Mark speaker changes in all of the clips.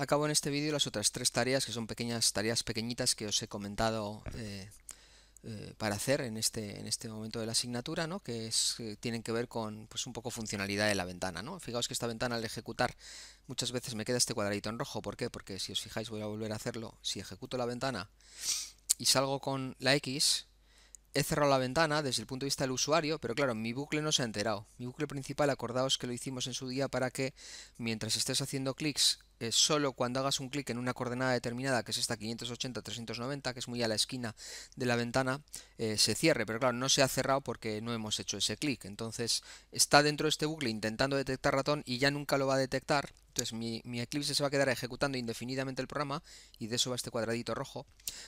Speaker 1: Acabo en este vídeo las otras tres tareas, que son pequeñas tareas pequeñitas que os he comentado eh, eh, para hacer en este, en este momento de la asignatura, ¿no? que eh, tienen que ver con pues, un poco funcionalidad de la ventana. Fijaos que esta ventana al ejecutar muchas veces me queda este cuadradito en rojo. ¿Por qué? Porque si os fijáis voy a volver a hacerlo. Si ejecuto la ventana y salgo con la X, he cerrado la ventana desde el punto de vista del usuario, pero claro, mi bucle no se ha enterado. Mi bucle principal, acordaos que lo hicimos en su día para que mientras estés haciendo clics eh, solo cuando hagas un clic en una coordenada determinada, que es esta 580-390, que es muy a la esquina de la ventana, eh, se cierre. Pero claro, no se ha cerrado porque no hemos hecho ese clic. Entonces está dentro de este bucle intentando detectar ratón y ya nunca lo va a detectar. Entonces mi, Eclipse se va a quedar ejecutando indefinidamente el programa y de eso va este cuadradito rojo,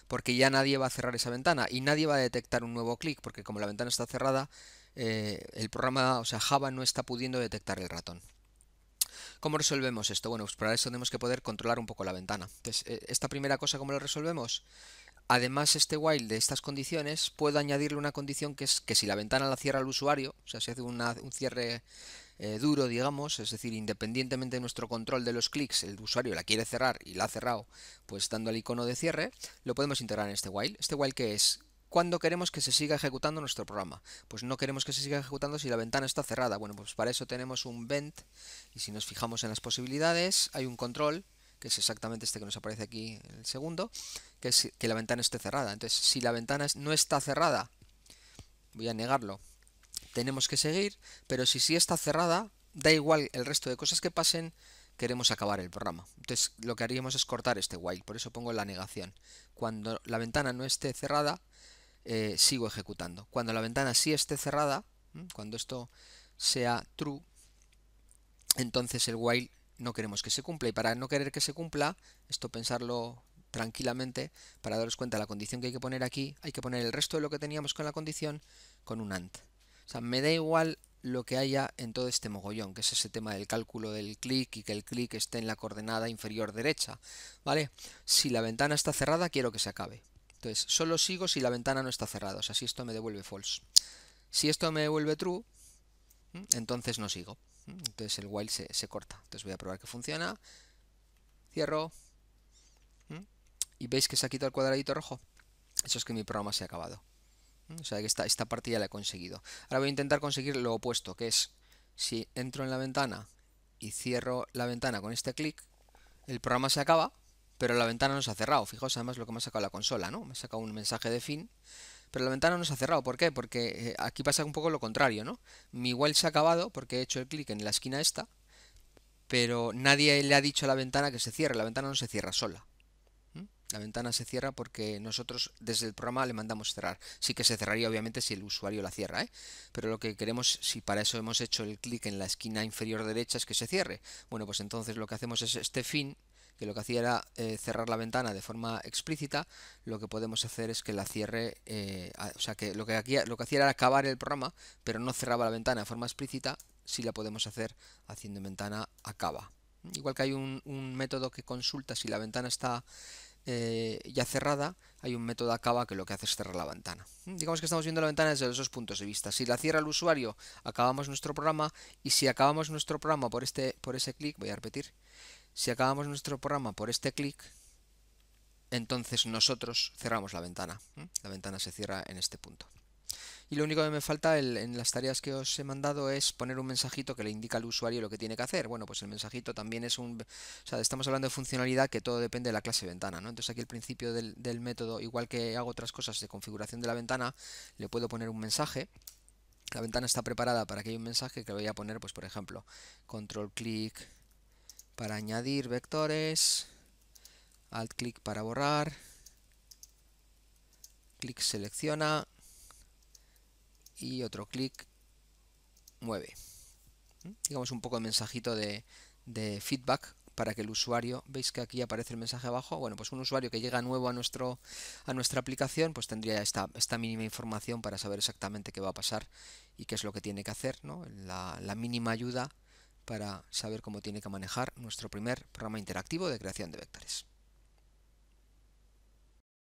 Speaker 1: porque ya nadie va a cerrar esa ventana y nadie va a detectar un nuevo clic, porque como la ventana está cerrada, eh, el programa, o sea, Java no está pudiendo detectar el ratón. ¿Cómo resolvemos esto? Bueno, pues para eso tenemos que poder controlar un poco la ventana. Entonces, eh, esta primera cosa, ¿cómo lo resolvemos? Además, este while de estas condiciones, puedo añadirle una condición que es que si la ventana la cierra el usuario, o sea, si hace un cierre eh, duro, digamos, es decir, independientemente de nuestro control de los clics, el usuario la quiere cerrar y la ha cerrado, pues dando al icono de cierre, lo podemos integrar en este while. ¿Este while que es? ¿Cuándo queremos que se siga ejecutando nuestro programa? Pues no queremos que se siga ejecutando si la ventana está cerrada. Bueno, pues para eso tenemos un vent y si nos fijamos en las posibilidades hay un control que es exactamente este que nos aparece aquí en el segundo, que es que la ventana esté cerrada. Entonces, si la ventana no está cerrada, voy a negarlo, tenemos que seguir, pero si sí está cerrada, da igual el resto de cosas que pasen, queremos acabar el programa. Entonces lo que haríamos es cortar este while, por eso pongo la negación. Cuando la ventana no esté cerrada, eh, sigo ejecutando. Cuando la ventana sí esté cerrada, cuando esto sea true, entonces el while no queremos que se cumpla. Y para no querer que se cumpla, esto pensarlo tranquilamente, para daros cuenta de la condición que hay que poner aquí, hay que poner el resto de lo que teníamos con la condición con un AND. O sea, me da igual lo que haya en todo este mogollón, que es ese tema del cálculo del clic y que el clic esté en la coordenada inferior derecha, ¿vale? Si la ventana está cerrada, quiero que se acabe. Entonces, solo sigo si la ventana no está cerrada. O sea, si esto me devuelve false. Si esto me devuelve true, entonces no sigo. Entonces el while se, corta. Entonces voy a probar que funciona. Cierro. Y veis que se ha quitado el cuadradito rojo. Eso es que mi programa se ha acabado. O sea que esta, esta parte ya la he conseguido. Ahora voy a intentar conseguir lo opuesto, que es si entro en la ventana y cierro la ventana con este clic, el programa se acaba pero la ventana no se ha cerrado. Fijaos además lo que me ha sacado la consola, ¿no? Me ha sacado un mensaje de fin, pero la ventana no se ha cerrado. ¿Por qué? Porque eh, aquí pasa un poco lo contrario, ¿no? Mi igual se ha acabado porque he hecho el clic en la esquina esta, pero nadie le ha dicho a la ventana que se cierre. La ventana no se cierra sola. La ventana se cierra porque nosotros desde el programa le mandamos cerrar. Sí que se cerraría obviamente si el usuario la cierra, ¿eh? pero lo que queremos, si para eso hemos hecho el clic en la esquina inferior derecha, es que se cierre. Bueno, pues entonces lo que hacemos es este fin que lo que hacía era eh, cerrar la ventana de forma explícita, lo que podemos hacer es que la cierre, eh, o sea, que lo que, aquí, lo que hacía era acabar el programa, pero no cerraba la ventana de forma explícita, si la podemos hacer haciendo ventana acaba. Igual que hay un, método que consulta si la ventana está eh, ya cerrada, hay un método acaba que lo que hace es cerrar la ventana. Digamos que estamos viendo la ventana desde los dos puntos de vista. Si la cierra el usuario, acabamos nuestro programa y si acabamos nuestro programa por, este, por ese clic, voy a repetir, si acabamos nuestro programa por este clic, entonces nosotros cerramos la ventana. ¿eh? La ventana se cierra en este punto. Y lo único que me falta en las tareas que os he mandado es poner un mensajito que le indica al usuario lo que tiene que hacer. Bueno, pues el mensajito también es un... O sea, estamos hablando de funcionalidad que todo depende de la clase ventana, ¿no? Entonces aquí el principio del, método, igual que hago otras cosas de configuración de la ventana, le puedo poner un mensaje. La ventana está preparada para que haya un mensaje que voy a poner, pues por ejemplo, control clic, para añadir vectores, alt clic para borrar, clic selecciona y otro clic mueve. Digamos un poco de mensajito de, feedback para que el usuario, veis que aquí aparece el mensaje abajo, bueno, pues un usuario que llega nuevo a, nuestro, a nuestra aplicación, pues tendría esta, esta mínima información para saber exactamente qué va a pasar y qué es lo que tiene que hacer, ¿no? la mínima ayuda para saber cómo tiene que manejar nuestro primer programa interactivo de creación de vectores.